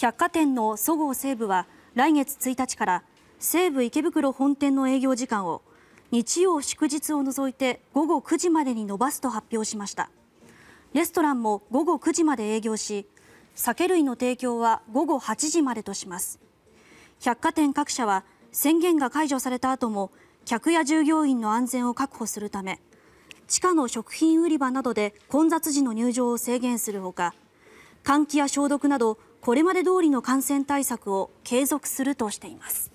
百貨店のそごう・西武は来月1日から西武池袋本店の営業時間を日曜祝日を除いて午後9時までに延ばすと発表しましたレストランも午後9時まで営業し酒類の提供は午後8時までとします百貨店各社は宣言が解除された後も客や従業員の安全を確保するため地下の食品売り場などで混雑時の入場を制限するほか換気や消毒などこれまで通りの感染対策を継続するとしています。